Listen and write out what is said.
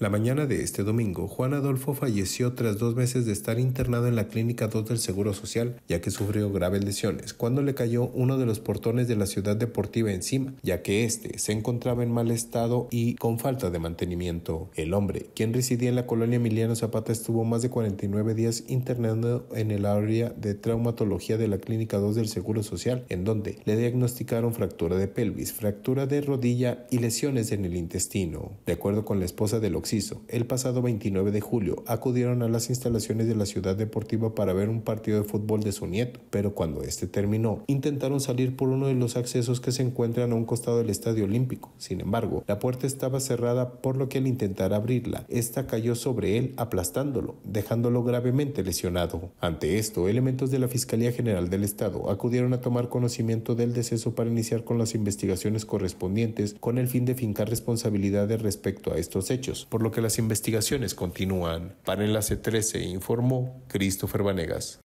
La mañana de este domingo, Juan Adolfo falleció tras dos meses de estar internado en la Clínica 2 del Seguro Social, ya que sufrió graves lesiones, cuando le cayó uno de los portones de la ciudad deportiva encima, ya que éste se encontraba en mal estado y con falta de mantenimiento. El hombre, quien residía en la colonia Emiliano Zapata, estuvo más de 49 días internado en el área de traumatología de la Clínica 2 del Seguro Social, en donde le diagnosticaron fractura de pelvis, fractura de rodilla y lesiones en el intestino. De acuerdo con la esposa del el pasado 29 de julio, acudieron a las instalaciones de la ciudad deportiva para ver un partido de fútbol de su nieto, pero cuando este terminó, intentaron salir por uno de los accesos que se encuentran a un costado del Estadio Olímpico. Sin embargo, la puerta estaba cerrada, por lo que al intentar abrirla, esta cayó sobre él, aplastándolo, dejándolo gravemente lesionado. Ante esto, elementos de la Fiscalía General del Estado acudieron a tomar conocimiento del deceso para iniciar con las investigaciones correspondientes con el fin de fincar responsabilidades respecto a estos hechos lo que las investigaciones continúan. Para Enlace 13 informó Christopher Vanegas.